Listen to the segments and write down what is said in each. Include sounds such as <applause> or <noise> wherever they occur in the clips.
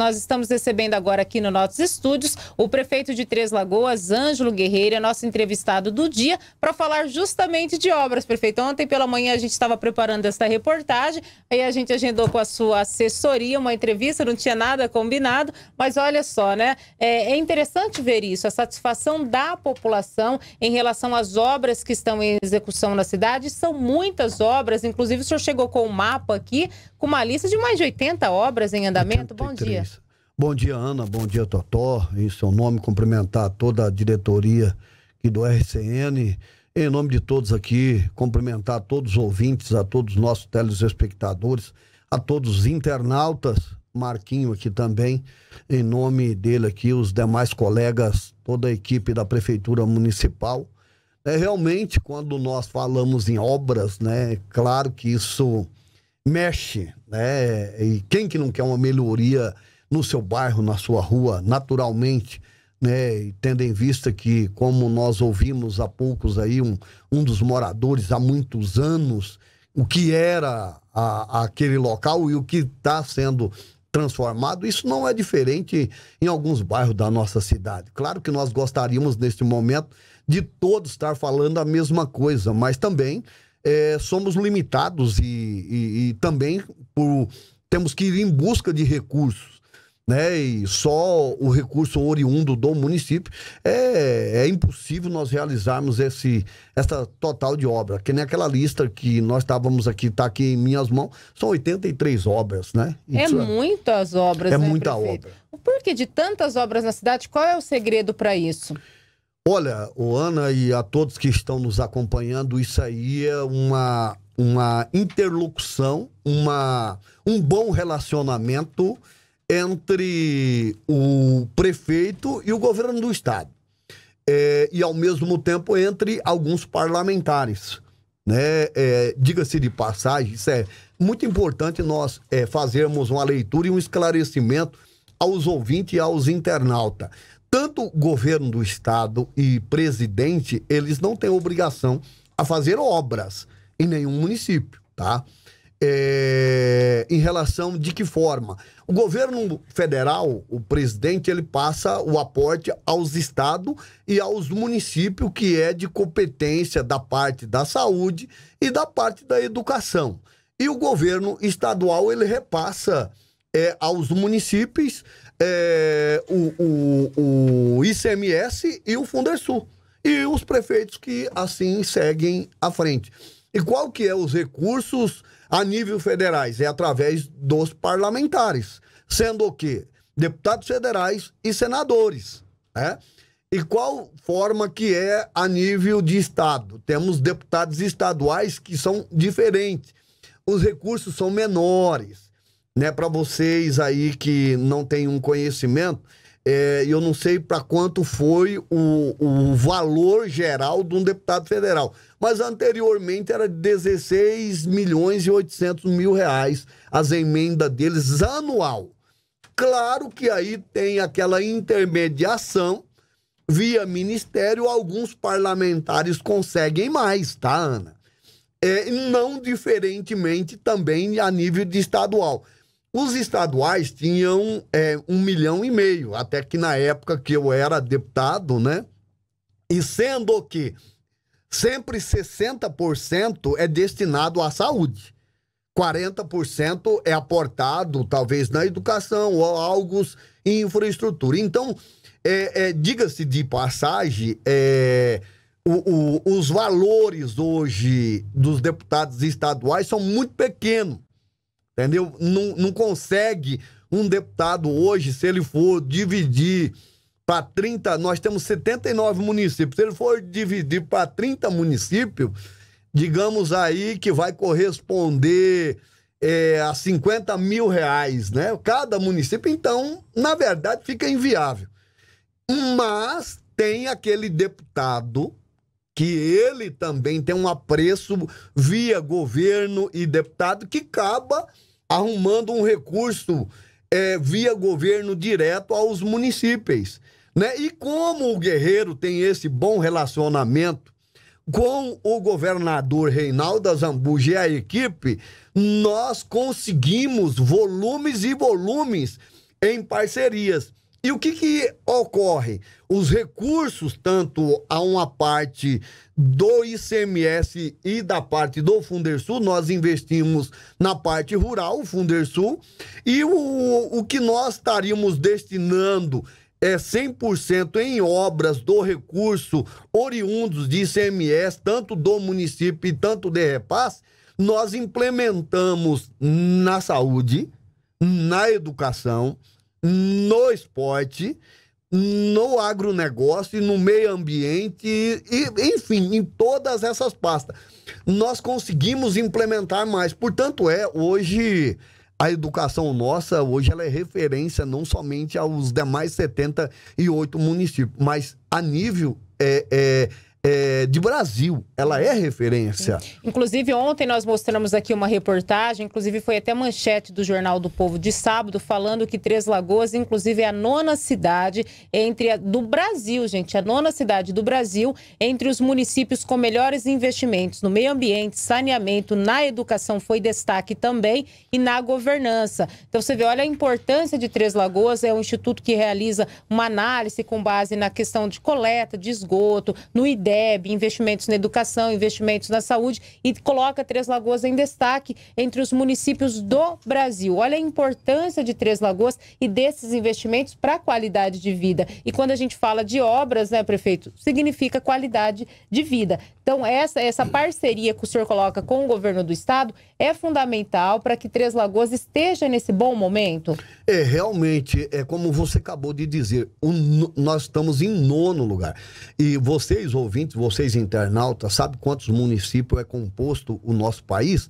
Nós estamos recebendo agora aqui nos nossos estúdios o prefeito de Três Lagoas, Ângelo Guerreira, é nosso entrevistado do dia, para falar justamente de obras, prefeito. Ontem pela manhã a gente estava preparando esta reportagem, aí a gente agendou com a sua assessoria uma entrevista, não tinha nada combinado, mas olha só, né? É, é, interessante ver isso, a satisfação da população em relação às obras que estão em execução na cidade. São muitas obras, inclusive o senhor chegou com o um mapa aqui, com uma lista de mais de 80 obras em andamento. 83. Bom dia. Bom dia, Ana. Bom dia, Totó. Em seu nome, cumprimentar toda a diretoria aqui do RCN. Em nome de todos aqui, cumprimentar todos os ouvintes, a todos os nossos telespectadores, a todos os internautas, Marquinho aqui também, em nome dele aqui, os demais colegas, toda a equipe da Prefeitura Municipal. É, realmente, quando nós falamos em obras, né, é claro que isso mexe, né? E quem que não quer uma melhoria no seu bairro, na sua rua, naturalmente, né? tendo em vista que, como nós ouvimos há poucos aí, um, um dos moradores há muitos anos, o que era a, aquele local e o que está sendo transformado, isso não é diferente em alguns bairros da nossa cidade. Claro que nós gostaríamos, neste momento, de todos estar falando a mesma coisa, mas também é, somos limitados e, e, e também por, temos que ir em busca de recursos né, e só o recurso oriundo do município, é, é impossível nós realizarmos esse, essa total de obra. Que nem aquela lista que nós estávamos aqui, está aqui em minhas mãos, são 83 obras, né? É isso é muitas obras, É né, muita prefeito? obra. Por que de tantas obras na cidade, qual é o segredo para isso? Olha, o Ana e a todos que estão nos acompanhando, isso aí é uma, uma interlocução, uma, um bom relacionamento entre o prefeito e o governo do estado. É, e ao mesmo tempo entre alguns parlamentares. Né? É, Diga-se de passagem, isso é muito importante nós é, fazermos uma leitura e um esclarecimento aos ouvintes e aos internautas. Tanto governo do estado e presidente, eles não têm obrigação a fazer obras em nenhum município, tá? é, em relação de que forma? O governo federal, o presidente, ele passa o aporte aos estados e aos municípios, que é de competência da parte da saúde e da parte da educação. E o governo estadual, ele repassa é, aos municípios é, o, o, o ICMS e o Fundersul. E os prefeitos que assim seguem à frente. E qual que é os recursos a nível federais? É através dos parlamentares, sendo o que deputados federais e senadores, né? E qual forma que é a nível de estado? Temos deputados estaduais que são diferentes. Os recursos são menores, né? Para vocês aí que não têm um conhecimento, é, eu não sei para quanto foi o, o valor geral de um deputado federal, mas anteriormente era de 16 milhões e 800 mil reais as emendas deles anual. Claro que aí tem aquela intermediação via ministério, alguns parlamentares conseguem mais, tá, Ana? É, não diferentemente também a nível de estadual. Os estaduais tinham é, um milhão e meio, até que na época que eu era deputado, né? E sendo que sempre 60% é destinado à saúde. 40% é aportado, talvez, na educação ou algo em infraestrutura. Então, é, é, diga-se de passagem, é, o, o, os valores hoje dos deputados estaduais são muito pequenos entendeu? Não, não consegue um deputado hoje, se ele for dividir para 30, nós temos 79 municípios, se ele for dividir para 30 municípios, digamos aí que vai corresponder é, a 50 mil reais, né? Cada município, então, na verdade, fica inviável. Mas tem aquele deputado que ele também tem um apreço via governo e deputado que acaba arrumando um recurso é, via governo direto aos municípios. Né? E como o Guerreiro tem esse bom relacionamento com o governador Reinaldo Azambuja e a equipe, nós conseguimos volumes e volumes em parcerias. E o que, que ocorre? Os recursos, tanto a uma parte do ICMS e da parte do Fundersul, nós investimos na parte rural, o Fundersul, e o, o que nós estaríamos destinando é 100% em obras do recurso oriundos de ICMS, tanto do município e tanto de repasse, nós implementamos na saúde, na educação, no esporte, no agronegócio, no meio ambiente, e, enfim, em todas essas pastas. Nós conseguimos implementar mais. Portanto, é hoje a educação nossa, hoje ela é referência não somente aos demais 78 municípios, mas a nível é, é é, de Brasil. Ela é referência. Inclusive, ontem nós mostramos aqui uma reportagem, inclusive foi até manchete do Jornal do Povo de sábado, falando que Três Lagoas, inclusive, é a nona cidade entre a, do Brasil, gente, a nona cidade do Brasil entre os municípios com melhores investimentos no meio ambiente, saneamento, na educação foi destaque também e na governança. Então você vê, olha a importância de Três Lagoas, é um instituto que realiza uma análise com base na questão de coleta, de esgoto, no IDE investimentos na educação, investimentos na saúde e coloca Três Lagoas em destaque entre os municípios do Brasil. Olha a importância de Três Lagoas e desses investimentos para a qualidade de vida. E quando a gente fala de obras, né, prefeito, significa qualidade de vida. Então, essa, essa parceria que o senhor coloca com o governo do estado é fundamental para que Três Lagoas esteja nesse bom momento? É, realmente, é como você acabou de dizer, um, nós estamos em nono lugar. E vocês ouvindo ouvintes, vocês internautas, sabe quantos municípios é composto o nosso país?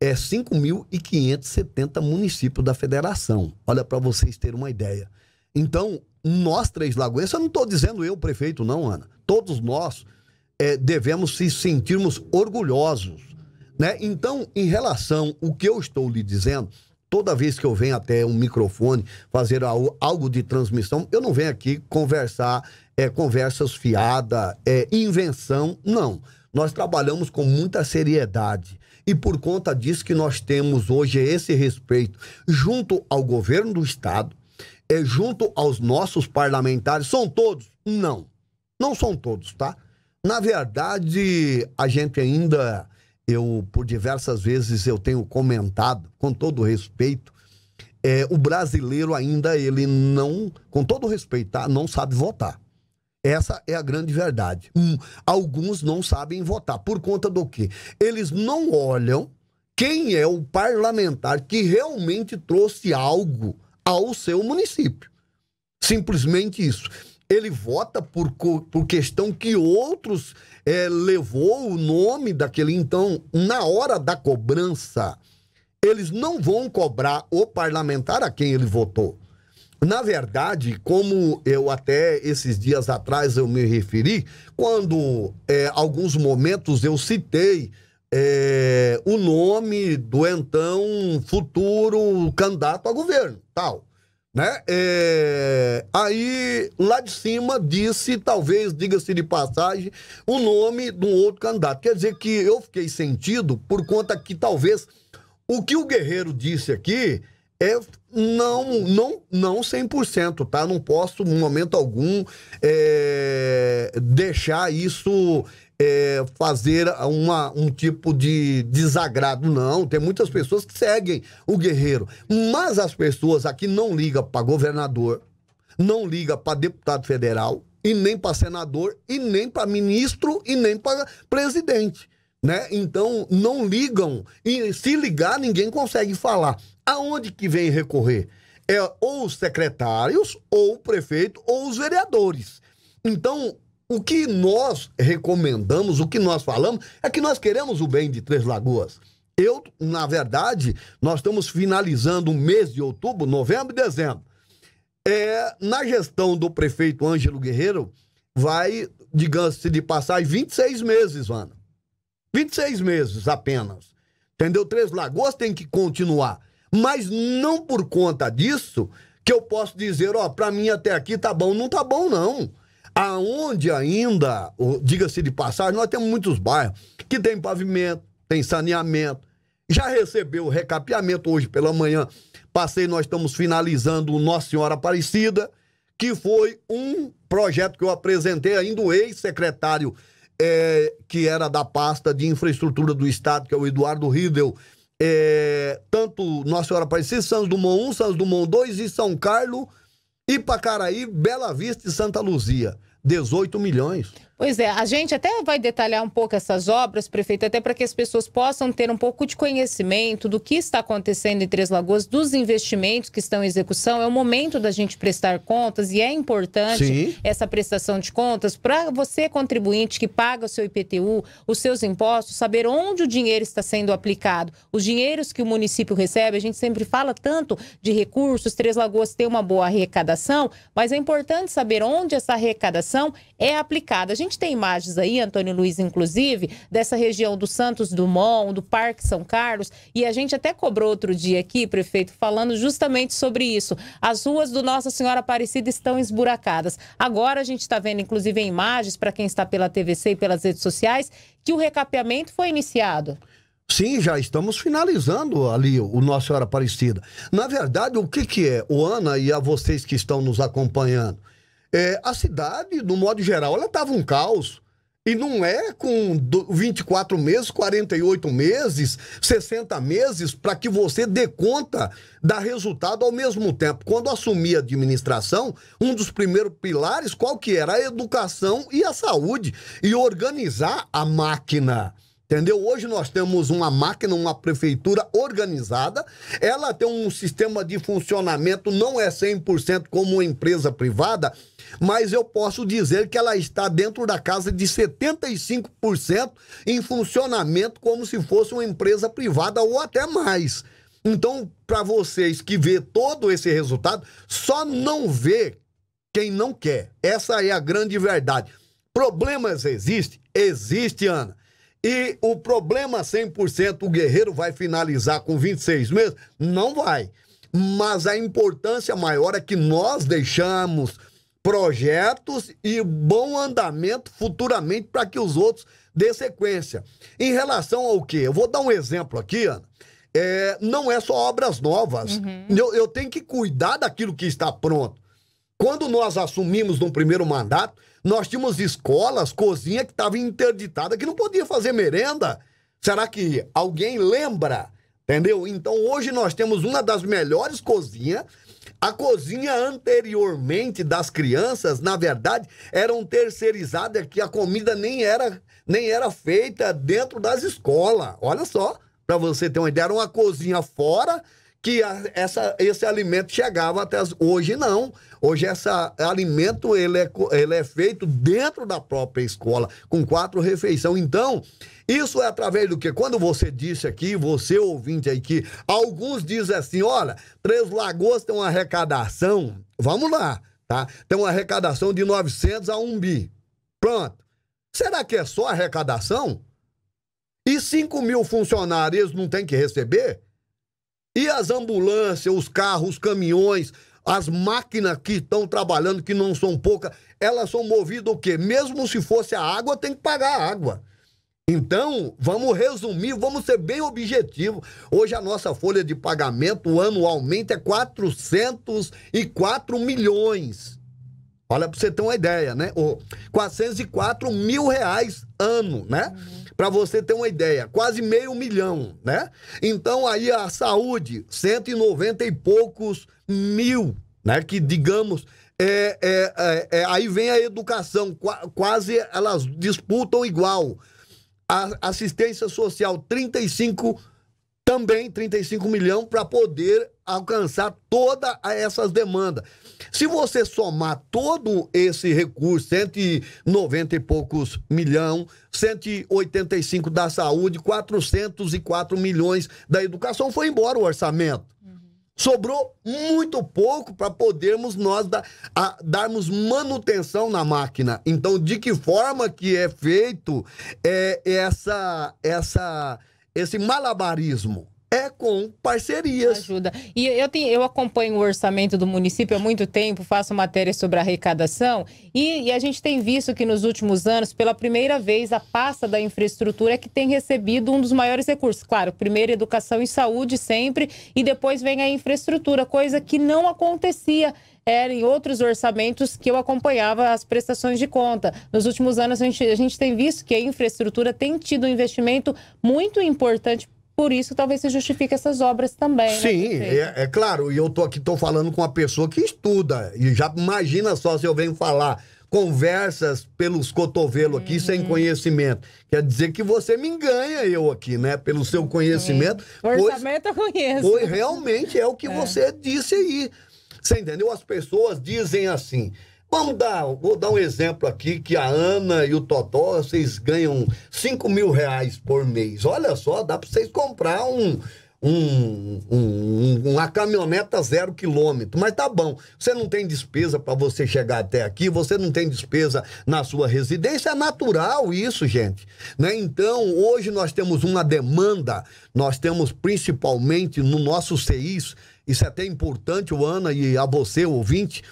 É 5.570 municípios da federação. Olha para vocês terem uma ideia. Então, nós, Três Lagoas, eu não estou dizendo eu, prefeito, não, Ana. Todos nós é, devemos se sentirmos orgulhosos. Né? Então, em relação ao que eu estou lhe dizendo, toda vez que eu venho até um microfone fazer algo de transmissão, eu não venho aqui conversar é, conversas fiada, é, invenção, não. Nós trabalhamos com muita seriedade e por conta disso que nós temos hoje esse respeito junto ao governo do estado, é junto aos nossos parlamentares. São todos? Não, não são todos, tá? Na verdade, a gente ainda, eu por diversas vezes eu tenho comentado com todo respeito é, o brasileiro ainda ele não, com todo respeito, tá? não sabe votar. Essa é a grande verdade. Hum, alguns não sabem votar. Por conta do quê? Eles não olham quem é o parlamentar que realmente trouxe algo ao seu município. Simplesmente isso. Ele vota por, por questão que outros é, levou o nome daquele. Então, na hora da cobrança, eles não vão cobrar o parlamentar a quem ele votou. Na verdade, como eu até esses dias atrás eu me referi, quando é, alguns momentos eu citei é, o nome do então futuro candidato a governo, tal, né? É, aí lá de cima disse, talvez diga-se de passagem, o nome de um outro candidato. Quer dizer que eu fiquei sentido por conta que talvez o que o Guerreiro disse aqui é não, não, não 100%, tá? Não posso, em momento algum, é, deixar isso é, fazer uma, um tipo de desagrado, não. Tem muitas pessoas que seguem o guerreiro. Mas as pessoas aqui não ligam para governador, não ligam para deputado federal, e nem para senador, e nem para ministro, e nem para presidente né? Então não ligam e se ligar ninguém consegue falar. Aonde que vem recorrer? É ou os secretários, ou o prefeito, ou os vereadores. Então, o que nós recomendamos, o que nós falamos, é que nós queremos o bem de Três Lagoas. Eu, na verdade, nós estamos finalizando o mês de outubro, novembro e dezembro. É, na gestão do prefeito Ângelo Guerreiro, vai, digamos-se de passagem, 26 meses, Ana. 26 meses apenas. Entendeu? Três Lagoas tem que continuar. Mas não por conta disso que eu posso dizer, ó, para mim até aqui tá bom. Não tá bom, não. Aonde ainda, diga-se de passagem, nós temos muitos bairros que tem pavimento, tem saneamento, já recebeu o recapeamento hoje pela manhã. Passei, nós estamos finalizando o Nossa Senhora Aparecida, que foi um projeto que eu apresentei ainda o ex-secretário é, que era da pasta de infraestrutura do Estado, que é o Eduardo Riedel, é, tanto Nossa Senhora Aparecida, Santos Dumont 1, Santos Dumont 2 e São Carlos, Ipacaraí, Bela Vista e Santa Luzia. 18 milhões. Pois é, a gente até vai detalhar um pouco essas obras, prefeito, até para que as pessoas possam ter um pouco de conhecimento do que está acontecendo em Três Lagoas, dos investimentos que estão em execução. É o momento da gente prestar contas e é importante Sim. essa prestação de contas para você, contribuinte que paga o seu IPTU, os seus impostos, saber onde o dinheiro está sendo aplicado. Os dinheiros que o município recebe, a gente sempre fala tanto de recursos, Três Lagoas tem uma boa arrecadação, mas é importante saber onde essa arrecadação é aplicada. A gente gente tem imagens aí, Antônio Luiz, inclusive, dessa região do Santos Dumont, do Parque São Carlos, e a gente até cobrou outro dia aqui, prefeito, falando justamente sobre isso. As ruas do Nossa Senhora Aparecida estão esburacadas. Agora a gente está vendo, inclusive, em imagens, para quem está pela TVC e pelas redes sociais, que o recapeamento foi iniciado. Sim, já estamos finalizando ali o Nossa Senhora Aparecida. Na verdade, o que, que é, o Ana e a vocês que estão nos acompanhando? É, a cidade, no modo geral, ela estava um caos. E não é com 24 meses, 48 meses, 60 meses para que você dê conta, da resultado ao mesmo tempo. Quando assumi a administração, um dos primeiros pilares qual que era? A educação e a saúde e organizar a máquina. Entendeu? Hoje nós temos uma máquina, uma prefeitura organizada. Ela tem um sistema de funcionamento, não é 100% como uma empresa privada, mas eu posso dizer que ela está dentro da casa de 75% em funcionamento como se fosse uma empresa privada ou até mais. Então, para vocês que vê todo esse resultado, só não vê quem não quer. Essa é a grande verdade. Problemas existem? Existe, Ana. E o problema 100% o guerreiro vai finalizar com 26 meses? Não vai. Mas a importância maior é que nós deixamos projetos e bom andamento futuramente para que os outros dê sequência. Em relação ao quê? Eu vou dar um exemplo aqui, Ana. É, não é só obras novas. Uhum. Eu, eu tenho que cuidar daquilo que está pronto. Quando nós assumimos no primeiro mandato, nós tínhamos escolas, cozinha que estava interditada, que não podia fazer merenda. Será que alguém lembra? Entendeu? Então hoje nós temos uma das melhores cozinhas a cozinha anteriormente das crianças, na verdade, eram terceirizadas que a comida nem era, nem era feita dentro das escolas. Olha só, para você ter uma ideia, era uma cozinha fora que essa, esse alimento chegava até as... hoje não. Hoje esse alimento ele é, ele é feito dentro da própria escola, com quatro refeições. Então, isso é através do que? Quando você disse aqui, você ouvinte aí que alguns dizem assim, olha, Três Lagoas tem uma arrecadação, vamos lá, tá? Tem uma arrecadação de 900 a 1 bi. Pronto. Será que é só arrecadação? E 5 mil funcionários não tem que receber? E as ambulâncias, os carros, os caminhões, as máquinas que estão trabalhando, que não são poucas, elas são movidas o quê? Mesmo se fosse a água, tem que pagar a água. Então, vamos resumir, vamos ser bem objetivos. Hoje a nossa folha de pagamento anualmente é 404 milhões. Olha para você ter uma ideia, né? Ou 404 mil reais ano, né? Uhum. Para você ter uma ideia, quase meio milhão, né? Então aí a saúde, 190 e poucos mil, né? Que digamos, é, é, é, é aí vem a educação, quase elas disputam igual. A assistência social, 35 também 35 milhões para poder alcançar todas essas demandas. Se você somar todo esse recurso, 190 e poucos milhão, 185 da saúde, 404 milhões da educação, foi embora o orçamento. Uhum. Sobrou muito pouco para podermos nós da, a, darmos manutenção na máquina. Então, de que forma que é feito é, é essa, essa, esse malabarismo? é com parcerias. Ajuda. E eu, tenho, eu acompanho o orçamento do município há muito tempo, faço matéria sobre arrecadação, e, e, a gente tem visto que nos últimos anos, pela primeira vez, a pasta da infraestrutura é que tem recebido um dos maiores recursos. Claro, primeiro educação e saúde sempre, e depois vem a infraestrutura, coisa que não acontecia era em outros orçamentos que eu acompanhava as prestações de conta. Nos últimos anos, a gente, a gente tem visto que a infraestrutura tem tido um investimento muito importante por isso talvez se justifique essas obras também. Né, Sim, né, é, é, claro. E eu tô aqui tô falando com uma pessoa que estuda. E já imagina só se eu venho falar conversas pelos cotovelos aqui uhum. sem conhecimento. Quer dizer que você me enganha eu aqui, né? Pelo seu conhecimento. Sim. Pois, orçamento eu conheço. Pois realmente é o que <laughs> é. você disse aí. Você entendeu? As pessoas dizem assim: Vamos dar, vou dar um exemplo aqui que a Ana e o Totó, vocês ganham 5 mil reais por mês. Olha só, dá para vocês comprar um, um, um, uma caminhoneta zero quilômetro. Mas tá bom, você não tem despesa para você chegar até aqui, você não tem despesa na sua residência, é natural isso, gente. Né? Então, hoje nós temos uma demanda, nós temos principalmente no nosso CIS, isso é até importante, o Ana, e a você, ouvinte,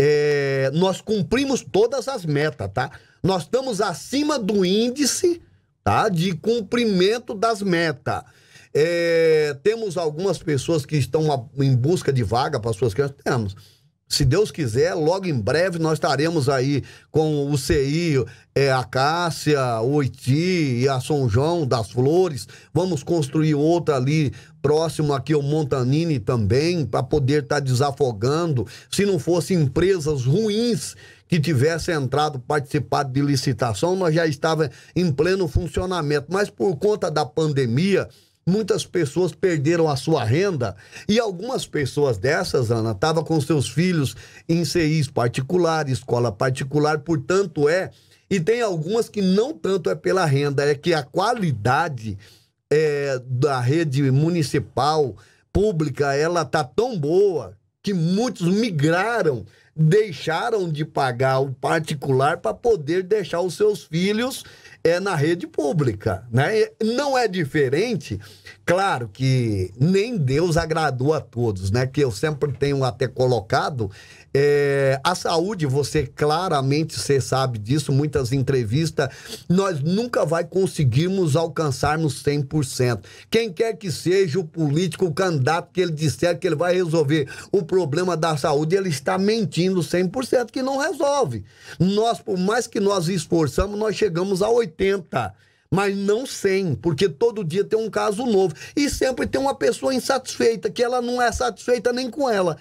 é, nós cumprimos todas as metas, tá? Nós estamos acima do índice tá? de cumprimento das metas. É, temos algumas pessoas que estão em busca de vaga para suas crianças? Temos se Deus quiser, logo em breve nós estaremos aí com o CI, é, a Cássia, o Oiti e a São João das Flores. Vamos construir outra ali próximo aqui ao Montanini também, para poder estar tá desafogando. Se não fossem empresas ruins que tivessem entrado, participado de licitação, nós já estava em pleno funcionamento. Mas por conta da pandemia, Muitas pessoas perderam a sua renda e algumas pessoas dessas, Ana, estavam com seus filhos em CIs particular, escola particular, portanto é. E tem algumas que não tanto é pela renda, é que a qualidade é, da rede municipal, pública, ela tá tão boa que muitos migraram, deixaram de pagar o particular para poder deixar os seus filhos é na rede pública, né? Não é diferente, claro que nem Deus agradou a todos, né? Que eu sempre tenho até colocado é, a saúde, você claramente você sabe disso, muitas entrevistas, nós nunca vai conseguirmos alcançarmos 100%. Quem quer que seja o político, o candidato que ele disser que ele vai resolver o problema da saúde, ele está mentindo 100%, que não resolve. Nós, por mais que nós esforçamos, nós chegamos a 80% mas não 100, porque todo dia tem um caso novo. E sempre tem uma pessoa insatisfeita, que ela não é satisfeita nem com ela.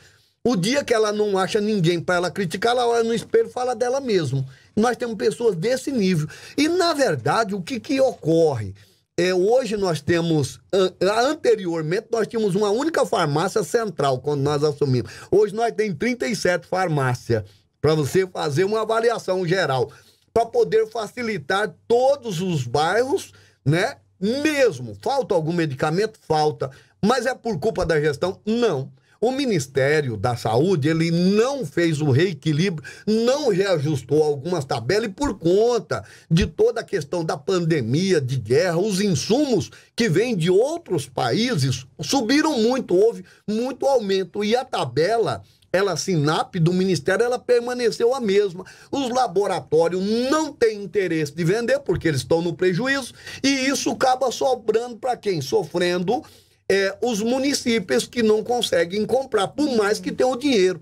O dia que ela não acha ninguém para ela criticar, ela olha no espelho e fala dela mesmo. Nós temos pessoas desse nível. E, na verdade, o que, que ocorre? É, hoje nós temos, anteriormente, nós tínhamos uma única farmácia central quando nós assumimos. Hoje nós temos 37 farmácias para você fazer uma avaliação geral, para poder facilitar todos os bairros, né? Mesmo. Falta algum medicamento? Falta. Mas é por culpa da gestão? Não. O Ministério da Saúde, ele não fez o reequilíbrio, não reajustou algumas tabelas e por conta de toda a questão da pandemia, de guerra, os insumos que vêm de outros países subiram muito, houve muito aumento e a tabela ela a SINAP do Ministério, ela permaneceu a mesma. Os laboratórios não têm interesse de vender porque eles estão no prejuízo e isso acaba sobrando para quem? Sofrendo é, os municípios que não conseguem comprar, por mais que tenham o dinheiro.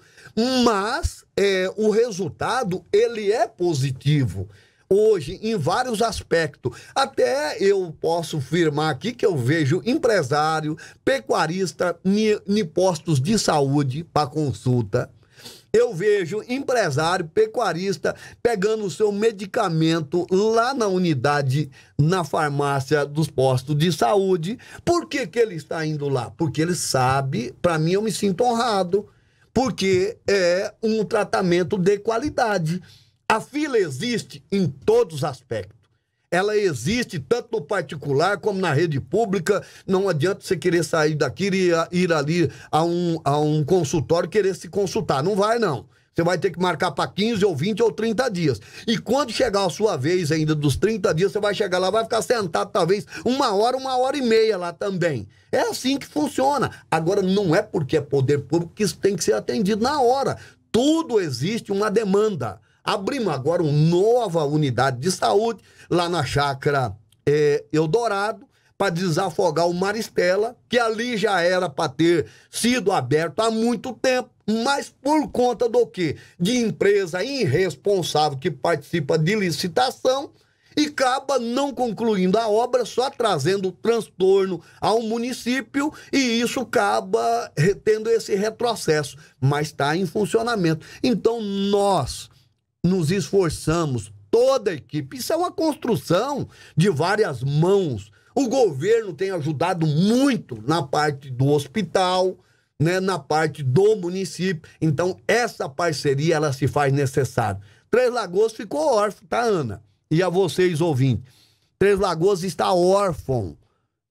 Mas é, o resultado, ele é positivo hoje em vários aspectos. Até eu posso firmar aqui que eu vejo empresário, pecuarista em postos de saúde para consulta. Eu vejo empresário, pecuarista, pegando o seu medicamento lá na unidade, na farmácia dos postos de saúde. Por que, que ele está indo lá? Porque ele sabe, para mim eu me sinto honrado, porque é um tratamento de qualidade. A fila existe em todos os aspectos ela existe tanto no particular como na rede pública. Não adianta você querer sair daqui e ir ali a um, a um consultório querer se consultar. Não vai, não. Você vai ter que marcar para 15 ou 20 ou 30 dias. E quando chegar a sua vez ainda dos 30 dias, você vai chegar lá, vai ficar sentado talvez uma hora, uma hora e meia lá também. É assim que funciona. Agora, não é porque é poder público que isso tem que ser atendido na hora. Tudo existe uma demanda. Abrimos agora uma nova unidade de saúde lá na chácara é, Eldorado, para desafogar o Maristela, que ali já era para ter sido aberto há muito tempo, mas por conta do quê? De empresa irresponsável que participa de licitação e acaba não concluindo a obra, só trazendo transtorno ao município e isso acaba tendo esse retrocesso, mas está em funcionamento. Então nós nos esforçamos toda a equipe. Isso é uma construção de várias mãos. O governo tem ajudado muito na parte do hospital, né, na parte do município. Então, essa parceria ela se faz necessária. Três Lagoas ficou órfão, tá, Ana? E a vocês, ouvintes. Três Lagoas está órfão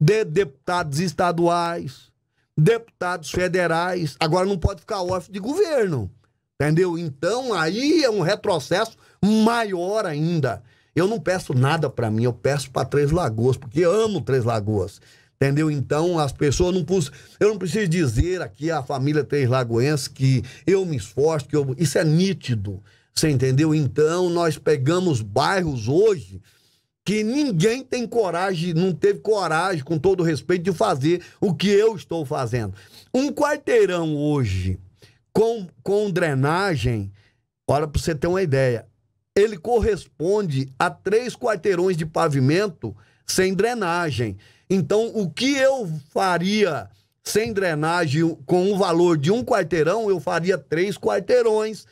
de deputados estaduais, deputados federais. Agora não pode ficar órfão de governo. Entendeu? Então, aí é um retrocesso maior ainda. Eu não peço nada para mim, eu peço para Três Lagoas, porque amo Três Lagoas. Entendeu? Então, as pessoas não pus, eu não preciso dizer aqui à família Três Lagoense que eu me esforço, que eu, isso é nítido. Você entendeu? Então, nós pegamos bairros hoje que ninguém tem coragem, não teve coragem, com todo respeito, de fazer o que eu estou fazendo. Um quarteirão hoje com, com drenagem, olha para você ter uma ideia, ele corresponde a três quarteirões de pavimento sem drenagem. Então, o que eu faria sem drenagem com o valor de um quarteirão, eu faria três quarteirões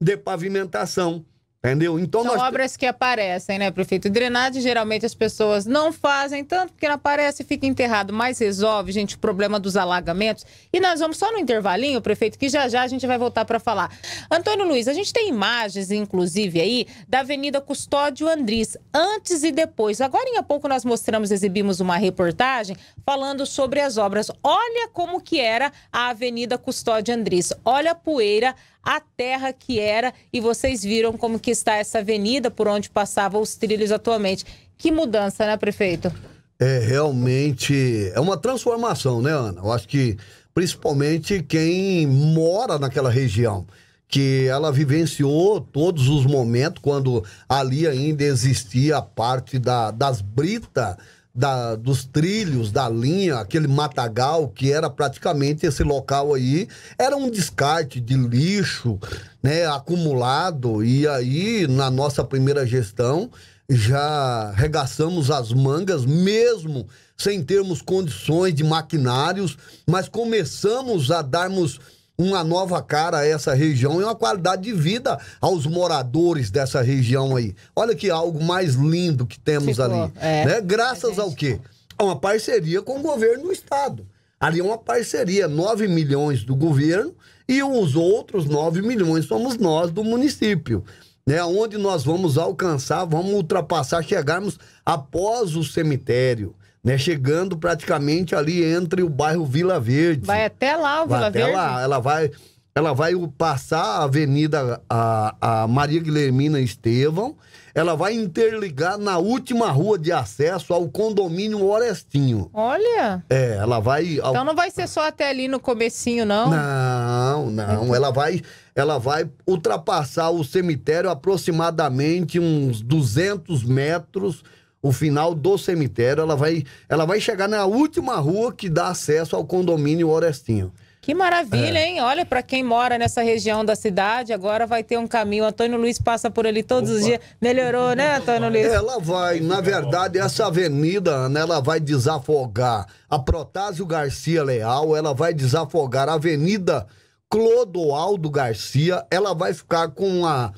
de pavimentação. Entendeu? Então São nós... obras que aparecem, né, prefeito? Drenagem, geralmente as pessoas não fazem tanto porque não aparece e fica enterrado, mas resolve, gente, o problema dos alagamentos. E nós vamos só no intervalinho, prefeito, que já já a gente vai voltar para falar. Antônio Luiz, a gente tem imagens, inclusive, aí, da Avenida Custódio Andris, antes e depois. Agora, em pouco, nós mostramos, exibimos uma reportagem falando sobre as obras. Olha como que era a Avenida Custódio Andris. Olha a poeira, a terra que era e vocês viram como que está essa avenida por onde passavam os trilhos atualmente. Que mudança, né, prefeito? É realmente é uma transformação, né, Ana? Eu acho que principalmente quem mora naquela região, que ela vivenciou todos os momentos quando ali ainda existia a parte da, das britas da, dos trilhos, da linha, aquele matagal que era praticamente esse local aí, era um descarte de lixo, né, acumulado. E aí, na nossa primeira gestão, já regaçamos as mangas, mesmo sem termos condições de maquinários, mas começamos a darmos uma nova cara a essa região e uma qualidade de vida aos moradores dessa região aí. Olha que algo mais lindo que temos Ficou, ali. É, né? Graças ao quê? A uma parceria com o governo do estado. Ali é uma parceria, 9 milhões do governo e os outros 9 milhões somos nós do município. Né, onde nós vamos alcançar, vamos ultrapassar, chegarmos após o cemitério né? Chegando praticamente ali entre o bairro Vila Verde. Vai até lá o vai Vila até Verde? Lá. Ela vai, ela vai passar a Avenida a, a Maria Guilhermina Estevão. Ela vai interligar na última rua de acesso ao condomínio Orestinho. Olha! É, ela vai... Ao... Então não vai ser só até ali no comecinho, não? Não, não. Ela vai, ela vai ultrapassar o cemitério aproximadamente uns 200 metros o final do cemitério, ela vai, ela vai chegar na última rua que dá acesso ao condomínio Orestinho. Que maravilha, é. hein? Olha, para quem mora nessa região da cidade, agora vai ter um caminho. Antônio Luiz passa por ali todos Opa. os dias. Melhorou, né, Antônio Luiz? Ela vai, na verdade, essa avenida, Ana, né, ela vai desafogar a Protásio Garcia Leal, ela vai desafogar a Avenida Clodoaldo Garcia, ela vai ficar com uma,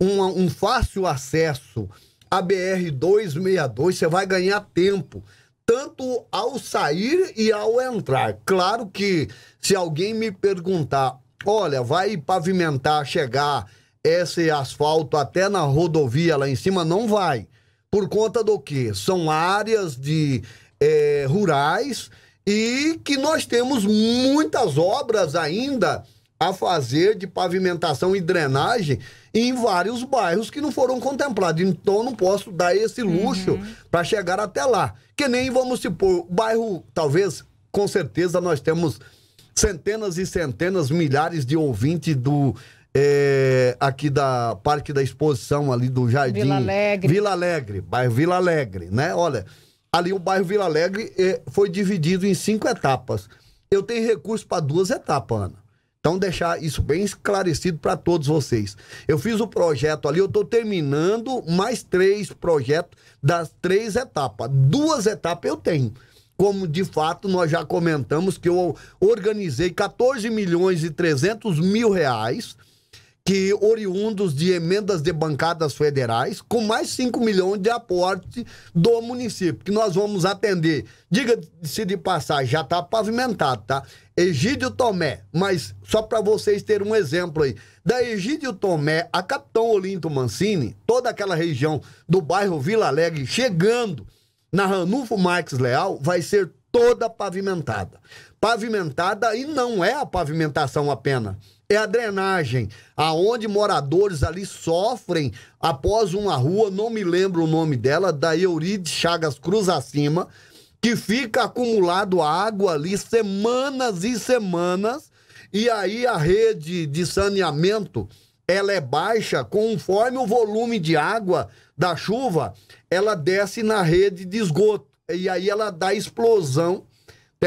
uma um fácil acesso a BR 262, você vai ganhar tempo, tanto ao sair e ao entrar. Claro que se alguém me perguntar, olha, vai pavimentar, chegar esse asfalto até na rodovia lá em cima, não vai. Por conta do que? São áreas de é, rurais e que nós temos muitas obras ainda a fazer de pavimentação e drenagem em vários bairros que não foram contemplados. Então não posso dar esse uhum. luxo uhum. para chegar até lá. Que nem vamos supor, bairro, talvez, com certeza, nós temos centenas e centenas, milhares de ouvintes do. É, aqui da Parque da Exposição, ali do Jardim. Vila Alegre. Vila Alegre, bairro Vila Alegre, né? Olha, ali o bairro Vila Alegre eh, foi dividido em cinco etapas. Eu tenho recurso para duas etapas, Ana. Então, deixar isso bem esclarecido para todos vocês. Eu fiz o projeto ali, eu estou terminando mais três projetos das três etapas. Duas etapas eu tenho. Como de fato nós já comentamos, que eu organizei 14 milhões e 300 mil reais que oriundos de emendas de bancadas federais, com mais 5 milhões de aporte do município, que nós vamos atender. Diga-se de passagem, já está pavimentado, tá? Egídio Tomé, mas só para vocês terem um exemplo aí. Da Egídio Tomé a Capitão Olinto Mancini, toda aquela região do bairro Vila Alegre, chegando na Ranulfo Marques Leal, vai ser toda pavimentada. Pavimentada e não é a pavimentação apenas é a drenagem, aonde moradores ali sofrem após uma rua, não me lembro o nome dela, da Euride Chagas Cruz Acima, que fica acumulado água ali semanas e semanas, e aí a rede de saneamento, ela é baixa conforme o volume de água da chuva, ela desce na rede de esgoto, e aí ela dá explosão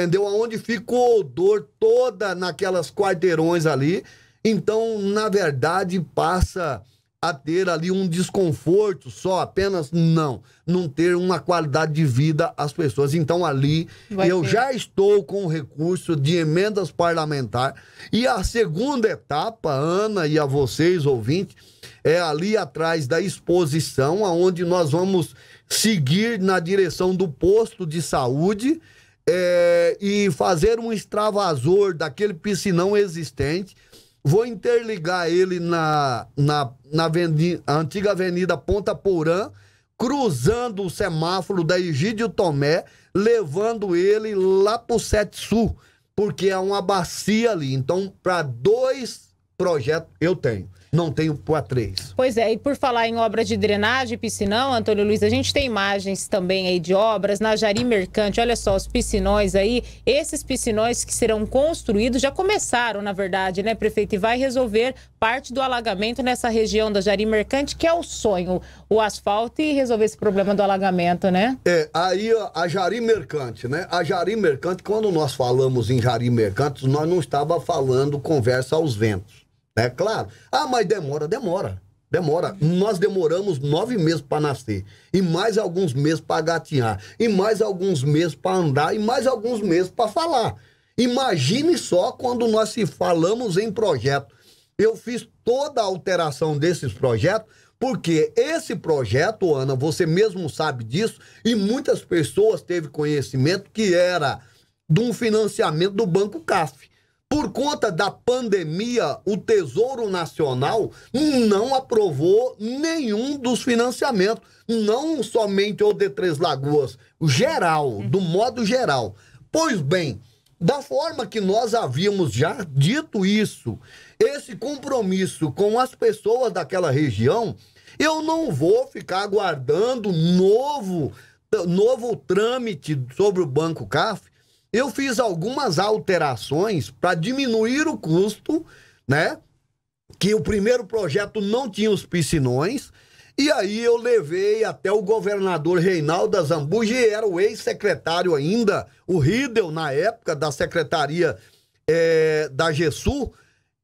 entendeu? Aonde ficou o odor toda naquelas quarteirões ali. Então, na verdade, passa a ter ali um desconforto só, apenas não, não ter uma qualidade de vida às pessoas. Então ali Vai eu já estou com o recurso de emendas parlamentar e a segunda etapa, Ana e a vocês ouvintes, é ali atrás da exposição aonde nós vamos seguir na direção do posto de saúde é, e fazer um extravasor daquele piscinão existente. Vou interligar ele na, na, na avenida, antiga avenida Ponta Porã, cruzando o semáforo da Egídio Tomé, levando ele lá para o Sete Sul, porque é uma bacia ali. Então, para dois projetos eu tenho não tem o POA 3. Pois é, e por falar em obras de drenagem e piscinão, Antônio Luiz, a gente tem imagens também aí de obras na Jari Mercante. Olha só, os piscinões aí, esses piscinões que serão construídos já começaram, na verdade, né, prefeito? E vai resolver parte do alagamento nessa região da Jari Mercante, que é o sonho, o asfalto e resolver esse problema do alagamento, né? É, aí a Jari Mercante, né? A Jari Mercante, quando nós falamos em Jari Mercante, nós não estava falando conversa aos ventos. É claro. Ah, mas demora, demora. Demora. Nós demoramos nove meses para nascer. E mais alguns meses para gatinhar. E mais alguns meses para andar. E mais alguns meses para falar. Imagine só quando nós se falamos em projeto. Eu fiz toda a alteração desses projetos, porque esse projeto, Ana, você mesmo sabe disso, e muitas pessoas teve conhecimento que era de um financiamento do Banco CAF. Por conta da pandemia, o Tesouro Nacional não aprovou nenhum dos financiamentos, não somente o de Três Lagoas, geral, uhum. do modo geral. Pois bem, da forma que nós havíamos já dito isso, esse compromisso com as pessoas daquela região, eu não vou ficar aguardando novo novo trâmite sobre o Banco CAF eu fiz algumas alterações para diminuir o custo, né? Que o primeiro projeto não tinha os piscinões. E aí eu levei até o governador Reinaldo Azambuja, e era o ex-secretário ainda, o Riddle, na época, da Secretaria é, da GESU,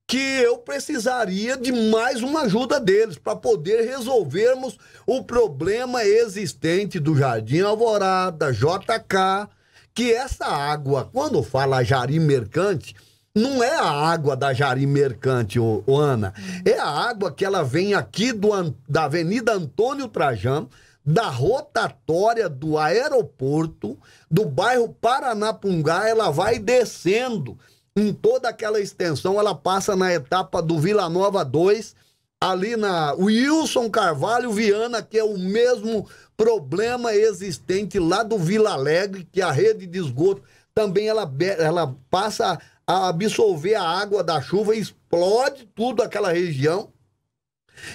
que eu precisaria de mais uma ajuda deles para poder resolvermos o problema existente do Jardim Alvorada, JK, que essa água, quando fala Jari Mercante, não é a água da Jari Mercante, ô, ô Ana. É a água que ela vem aqui do, da Avenida Antônio Trajano, da rotatória do aeroporto, do bairro Paranapungá, ela vai descendo. Em toda aquela extensão, ela passa na etapa do Vila Nova 2, ali na Wilson Carvalho Viana, que é o mesmo problema existente lá do Vila Alegre, que a rede de esgoto também ela, ela passa a absorver a água da chuva explode tudo aquela região.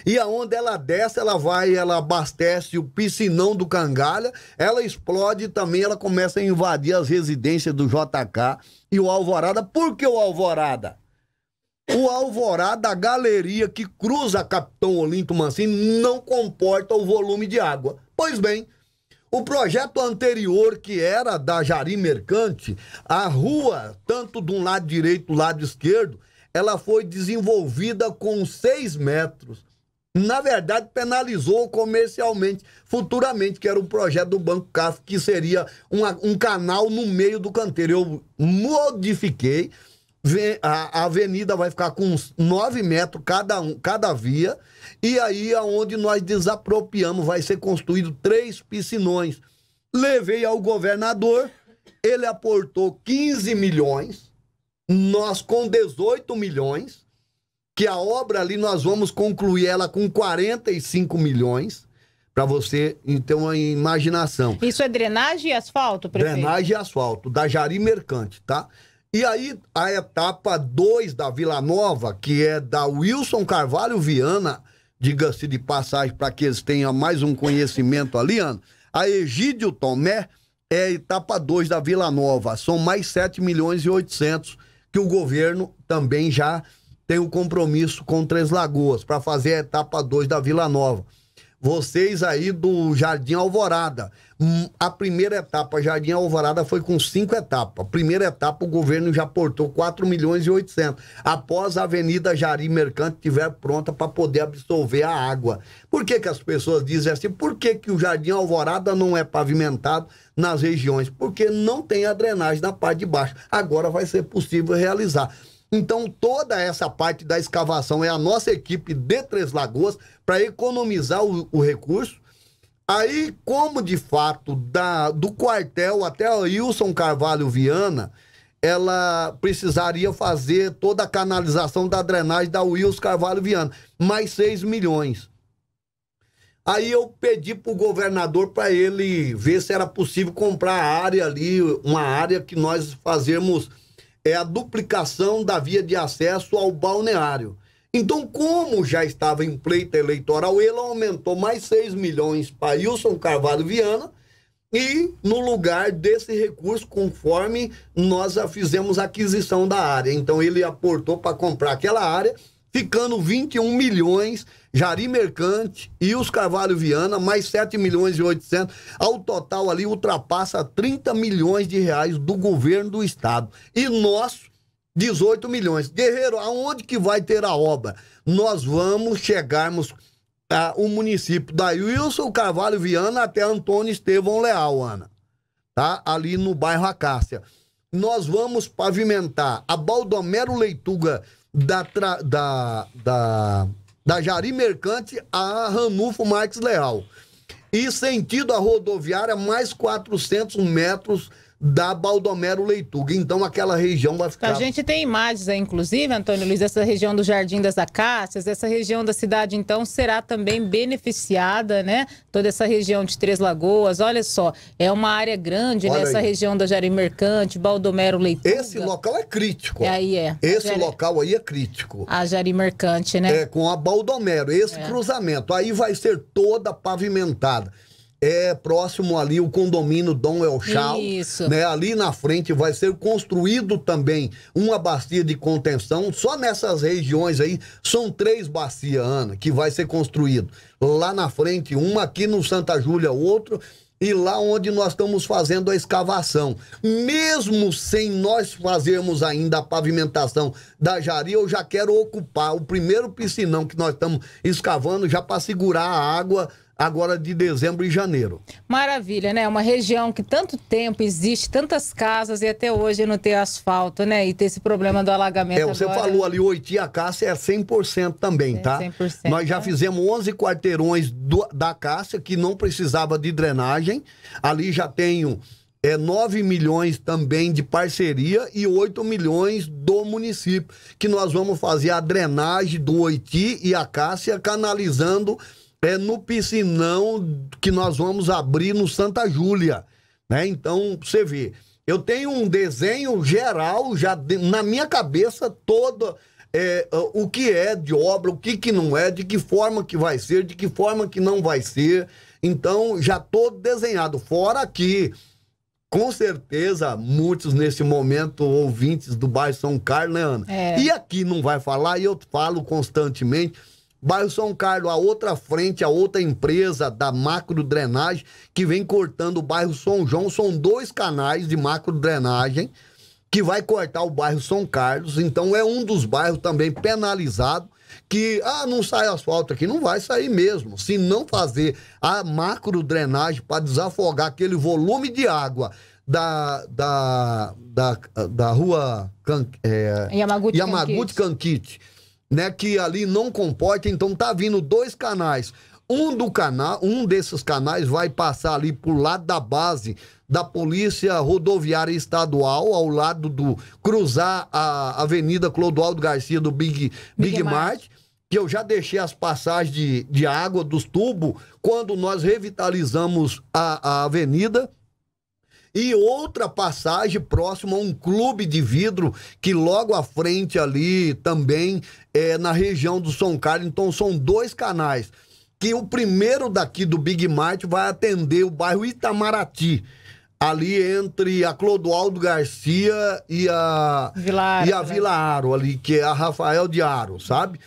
E aonde ela desce, ela vai, ela abastece o piscinão do Cangalha, ela explode também, ela começa a invadir as residências do JK e o Alvorada. Por que o Alvorada? O alvorá da galeria que cruza Capitão Olinto Mancini não comporta o volume de água. Pois bem, o projeto anterior, que era da Jari Mercante, a rua, tanto de um lado direito do lado esquerdo, ela foi desenvolvida com 6 metros. Na verdade, penalizou comercialmente, futuramente, que era um projeto do Banco CAF, que seria uma, um canal no meio do canteiro. Eu modifiquei a avenida vai ficar com uns 9 metros cada, um, cada via, e aí aonde nós desapropriamos vai ser construído três piscinões. Levei ao governador, ele aportou 15 milhões, nós com 18 milhões, que a obra ali nós vamos concluir ela com 45 milhões para você ter uma imaginação. Isso é drenagem e asfalto, prefeito? Drenagem e asfalto, da Jari Mercante, tá? E aí, a etapa 2 da Vila Nova, que é da Wilson Carvalho Viana, diga-se de passagem para que eles tenham mais um conhecimento ali, Ana, a Egídio Tomé é a etapa 2 da Vila Nova. São mais 7 milhões e 800 que o governo também já tem o um compromisso com Três Lagoas para fazer a etapa 2 da Vila Nova. Vocês aí do Jardim Alvorada. Hum, a primeira etapa, Jardim Alvorada, foi com cinco etapas. A primeira etapa, o governo já portou 4 milhões e 800. Após a Avenida Jari Mercante estiver pronta para poder absorver a água. Por que, que as pessoas dizem assim? Por que, que o Jardim Alvorada não é pavimentado nas regiões? Porque não tem a drenagem na parte de baixo. Agora vai ser possível realizar. Então, toda essa parte da escavação é a nossa equipe de Três Lagoas para economizar o, o, recurso. Aí, como de fato, da, do quartel até a Wilson Carvalho Viana, ela precisaria fazer toda a canalização da drenagem da Wilson Carvalho Viana, mais 6 milhões. Aí eu pedi para o governador para ele ver se era possível comprar a área ali, uma área que nós fazemos é a duplicação da via de acesso ao balneário. Então, como já estava em pleito eleitoral, ele aumentou mais 6 milhões para Wilson Carvalho Viana e no lugar desse recurso, conforme nós fizemos a aquisição da área. Então, ele aportou para comprar aquela área ficando 21 milhões, Jari Mercante e os Carvalho Viana, mais 7 milhões e 800, ao total ali ultrapassa 30 milhões de reais do governo do estado. E nós, 18 milhões. Guerreiro, aonde que vai ter a obra? Nós vamos chegarmos a ah, o município da Wilson Carvalho Viana até Antônio Estevão Leal, Ana. Tá? Ali no bairro Acácia. Nós vamos pavimentar a Baldomero Leituga da, tra, da, da, da Jari Mercante a Ranulfo Marques Leal. E sentido a rodoviária, mais 400 metros da Baldomero Leituga. Então aquela região vai ficar. A gente tem imagens aí, inclusive, Antônio Luiz, essa região do Jardim das Acácias, essa região da cidade, então, será também beneficiada, né? Toda essa região de Três Lagoas, olha só, é uma área grande, né? olha né? Aí. Essa região da Jari Mercante, Baldomero Leituga. Esse local é crítico. aí é. Esse Jari... local aí é crítico. A Jari Mercante, né? É, com a Baldomero, esse é. cruzamento. Aí vai ser toda pavimentada é próximo ali o condomínio Dom Elchal. Isso. Né? Ali na frente vai ser construído também uma bacia de contenção. Só nessas regiões aí são três bacias, Ana, que vai ser construído. Lá na frente, uma aqui no Santa Júlia, outro. E lá onde nós estamos fazendo a escavação, mesmo sem nós fazermos ainda a pavimentação da Jari, eu já quero ocupar o primeiro piscinão que nós estamos escavando já para segurar a água agora de dezembro e janeiro. Maravilha, né? Uma região que tanto tempo existe, tantas casas e até hoje não tem asfalto, né? E tem esse problema do alagamento. É, você agora... falou ali, a Cássia é 100% também, é, tá? 100%, Nós já né? fizemos 11 quarteirões do, da Cássia que não precisava de drenagem. Ali já tenho é 9 milhões também de parceria e 8 milhões do município, que nós vamos fazer a drenagem do Oiti e a Cássia canalizando é no piscinão que nós vamos abrir no Santa Júlia, né? Então, você vê, eu tenho um desenho geral já de, na minha cabeça toda é, o que é de obra, o que, que não é, de que forma que vai ser, de que forma que não vai ser. Então, já todo desenhado. Fora que, com certeza, muitos nesse momento, ouvintes do bairro São Carlos, né, Ana? É. E aqui não vai falar, e eu falo constantemente Bairro São Carlos, a outra frente, a outra empresa da macro drenagem que vem cortando o bairro São João. São dois canais de macro drenagem que vai cortar o bairro São Carlos. Então é um dos bairros também penalizado que ah, não sai asfalto aqui, não vai sair mesmo. Se não fazer a macro drenagem para desafogar aquele volume de água da, da, da, da rua Can, é, Yamaguchi, Yamaguchi Canquite né, que ali não comporta, então tá vindo dois canais. Um do canal, um desses canais vai passar ali pro lado da base da Polícia Rodoviária Estadual, ao lado do cruzar a Avenida Clodoaldo Garcia do Big Big, Big Mart. Mart que eu já deixei as passagens de, de água dos tubos quando nós revitalizamos a, a avenida e outra passagem próxima a um clube de vidro que logo à frente ali também é na região do São Carlos. Então são dois canais que o primeiro daqui do Big Mart vai atender o bairro Itamaraty. Ali entre a Clodoaldo Garcia e a Vila Aro, e a Vila Aro ali, que é a Rafael de Aro, sabe?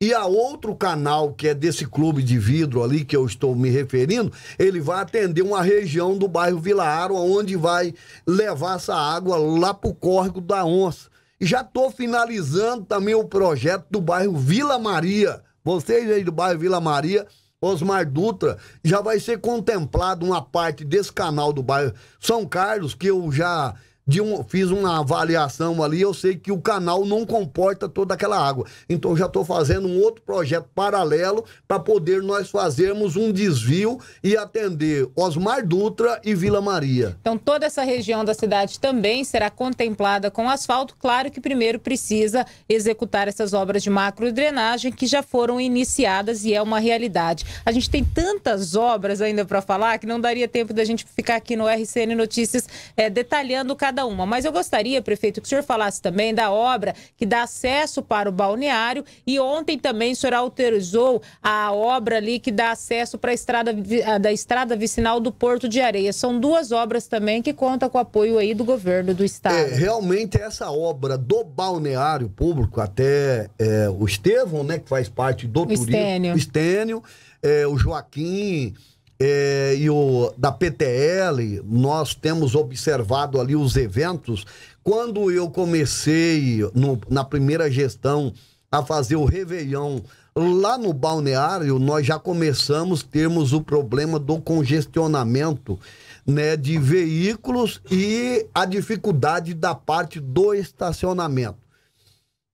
E a outro canal, que é desse clube de vidro ali que eu estou me referindo, ele vai atender uma região do bairro Vila Aro, onde vai levar essa água lá para o córrego da Onça. E já estou finalizando também o projeto do bairro Vila Maria. Vocês aí do bairro Vila Maria, Osmar Dutra, já vai ser contemplado uma parte desse canal do bairro São Carlos, que eu já de um, fiz uma avaliação ali, eu sei que o canal não comporta toda aquela água. Então já estou fazendo um outro projeto paralelo para poder nós fazermos um desvio e atender Osmar Dutra e Vila Maria. Então toda essa região da cidade também será contemplada com asfalto. Claro que primeiro precisa executar essas obras de macro drenagem que já foram iniciadas e é uma realidade. A gente tem tantas obras ainda para falar que não daria tempo da gente ficar aqui no RCN Notícias é, detalhando cada cada uma. Mas eu gostaria, prefeito, que o senhor falasse também da obra que dá acesso para o balneário e ontem também o senhor autorizou a obra ali que dá acesso para a estrada, da estrada vicinal do Porto de Areia. São duas obras também que conta com o apoio aí do governo do é, estado. É, realmente essa obra do balneário público, até é, o Estevão, né, que faz parte do o turismo, Estênio, Estênio é, o Joaquim, é, e o da PTL, nós temos observado ali os eventos. Quando eu comecei no, na primeira gestão a fazer o Réveillon lá no balneário, nós já começamos termos o problema do congestionamento né, de veículos e a dificuldade da parte do estacionamento.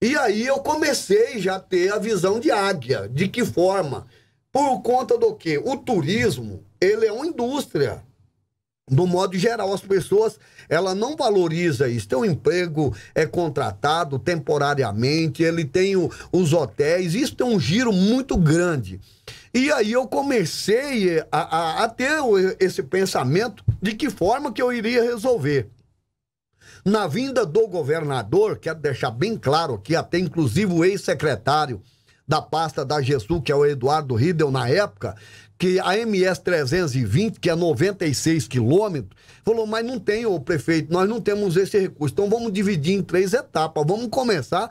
E aí eu comecei já a ter a visão de águia, de que forma? Por conta do que? O turismo, ele é uma indústria. Do modo geral, as pessoas, ela não valoriza isso. Tem um emprego, é contratado temporariamente, ele tem o, os hotéis, isso tem um giro muito grande. E aí eu comecei a, a, a ter esse pensamento de que forma que eu iria resolver. Na vinda do governador, quero deixar bem claro aqui, até inclusive o ex-secretário da pasta da GESU, que é o Eduardo Riedel na época, que a MS 320, que é 96 quilômetros, falou, mas não tem, ô prefeito, nós não temos esse recurso. Então vamos dividir em três etapas. Vamos começar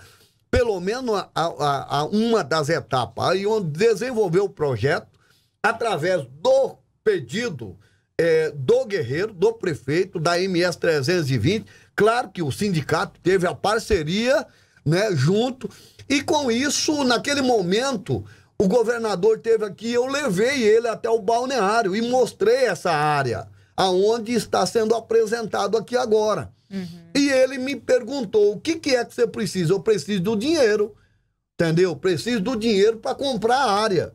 pelo menos a, a, a uma das etapas. Aí onde desenvolveu o projeto através do pedido é, do guerreiro, do prefeito, da MS 320. Claro que o sindicato teve a parceria, né, junto e com isso, naquele momento, o governador teve aqui, eu levei ele até o balneário e mostrei essa área, aonde está sendo apresentado aqui agora. Uhum. E ele me perguntou: o que, que é que você precisa? Eu preciso do dinheiro, entendeu? Preciso do dinheiro para comprar a área.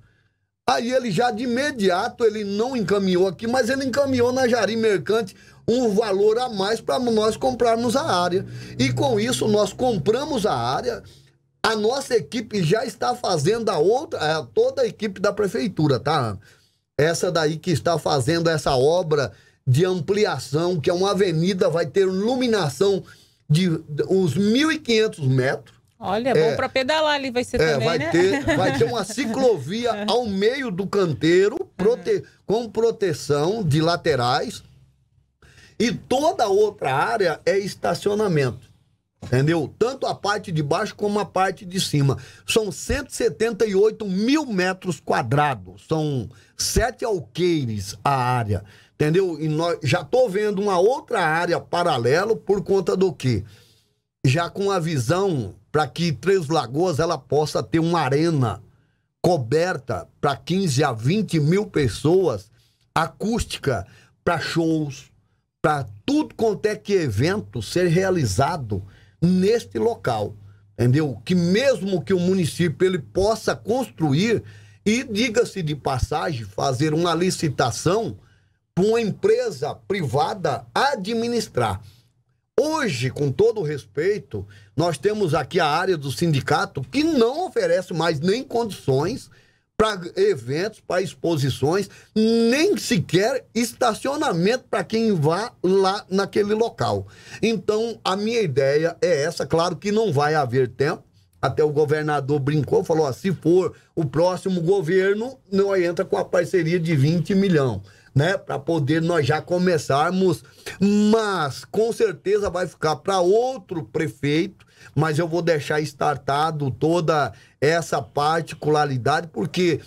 Aí ele já de imediato, ele não encaminhou aqui, mas ele encaminhou na Jari Mercante um valor a mais para nós comprarmos a área. E com isso nós compramos a área, a nossa equipe já está fazendo a outra, a toda a equipe da prefeitura, tá? Essa daí que está fazendo essa obra de ampliação, que é uma avenida, vai ter iluminação de uns 1.500 metros. Olha, é, bom é. para pedalar ali vai ser é, também, vai né? Ter, <laughs> vai ter uma ciclovia é. ao meio do canteiro, prote, uhum. com proteção de laterais. E toda outra área é estacionamento. Entendeu? Tanto a parte de baixo como a parte de cima. São 178 mil metros quadrados. São sete alqueires a área. Entendeu? E nós, já estou vendo uma outra área paralelo por conta do quê? Já com a visão para que Três Lagoas ela possa ter uma arena coberta para 15 a 20 mil pessoas, acústica para shows, para tudo quanto é que evento ser realizado neste local. Entendeu? Que mesmo que o município ele possa construir e, diga-se de passagem, fazer uma licitação para uma empresa privada administrar. Hoje, com todo respeito, nós temos aqui a área do sindicato que não oferece mais nem condições para eventos, para exposições, nem sequer estacionamento para quem vá lá naquele local. Então, a minha ideia é essa. Claro que não vai haver tempo. Até o governador brincou, falou: ah, se for o próximo governo, nós entra com a parceria de 20 milhões. Né, para poder nós já começarmos, mas com certeza vai ficar para outro prefeito mas eu vou deixar estartado toda essa particularidade, porque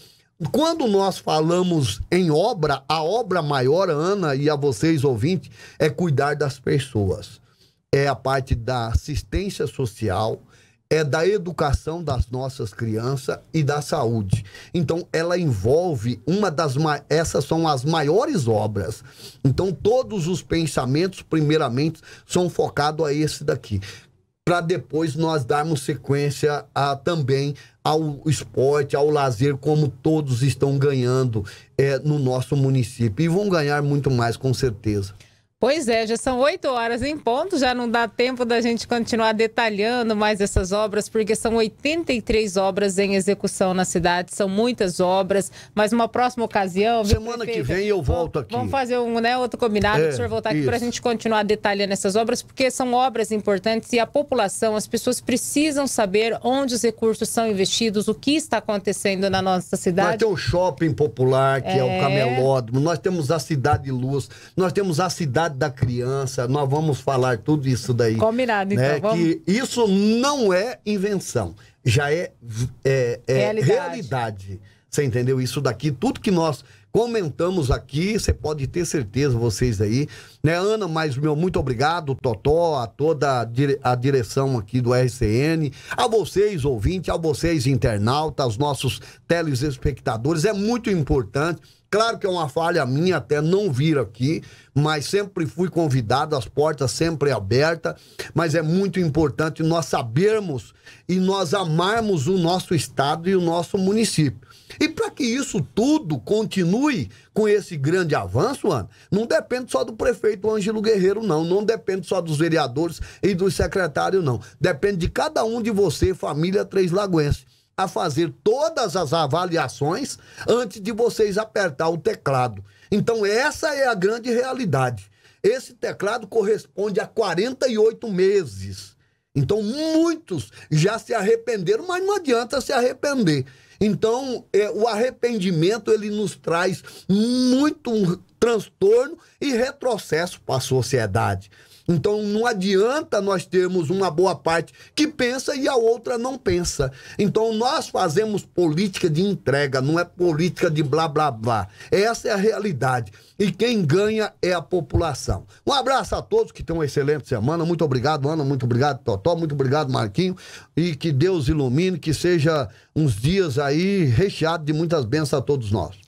quando nós falamos em obra, a obra maior, Ana, e a vocês ouvintes, é cuidar das pessoas. É a parte da assistência social, é da educação das nossas crianças e da saúde. Então, ela envolve uma das essas são as maiores obras. Então, todos os pensamentos, primeiramente, são focados a esse daqui para depois nós darmos sequência a, também ao esporte, ao lazer, como todos estão ganhando é, no nosso município. E vão ganhar muito mais, com certeza. Pois é, já são oito horas em ponto, já não dá tempo da gente continuar detalhando mais essas obras, porque são 83 obras em execução na cidade, são muitas obras, mas uma próxima ocasião... Semana que vem eu volto aqui. Vamos fazer um né, outro combinado, é, o senhor voltar aqui para a gente continuar detalhando essas obras, porque são obras importantes e a população, as pessoas precisam saber onde os recursos são investidos, o que está acontecendo na nossa cidade. Nós temos o shopping popular, que é, é o Camelódromo, nós temos a Cidade Luz, nós temos a Cidade da criança, nós vamos falar tudo isso daí. Combinado, né? então. Vamos... Que isso não é invenção, já é, é, é realidade. realidade. Você entendeu isso daqui? Tudo que nós comentamos aqui, você pode ter certeza, vocês aí. Né, Ana, mas meu muito obrigado, Totó, a toda a direção aqui do RCN, a vocês, ouvintes, a vocês, internautas, nossos telespectadores. É muito importante Claro que é uma falha minha até não vir aqui, mas sempre fui convidado, as portas sempre abertas, mas é muito importante nós sabermos e nós amarmos o nosso estado e o nosso município. E para que isso tudo continue com esse grande avanço, Ana, não depende só do prefeito Ângelo Guerreiro, não. Não depende só dos vereadores e dos secretários, não. Depende de cada um de você, família Três Lagoense a fazer todas as avaliações antes de vocês apertar o teclado. Então, essa é a grande realidade. Esse teclado corresponde a 48 meses. Então, muitos já se arrependeram, mas não adianta se arrepender. Então, é, o arrependimento ele nos traz muito um transtorno e retrocesso para a sociedade. Então não adianta nós termos uma boa parte que pensa e a outra não pensa. Então nós fazemos política de entrega, não é política de blá blá blá. Essa é a realidade. E quem ganha é a população. Um abraço a todos que tenham uma excelente semana. Muito obrigado, Ana. Muito obrigado, Totó. Muito obrigado, Marquinho. E que Deus ilumine, que seja uns dias aí recheado de muitas bênçãos a todos nós.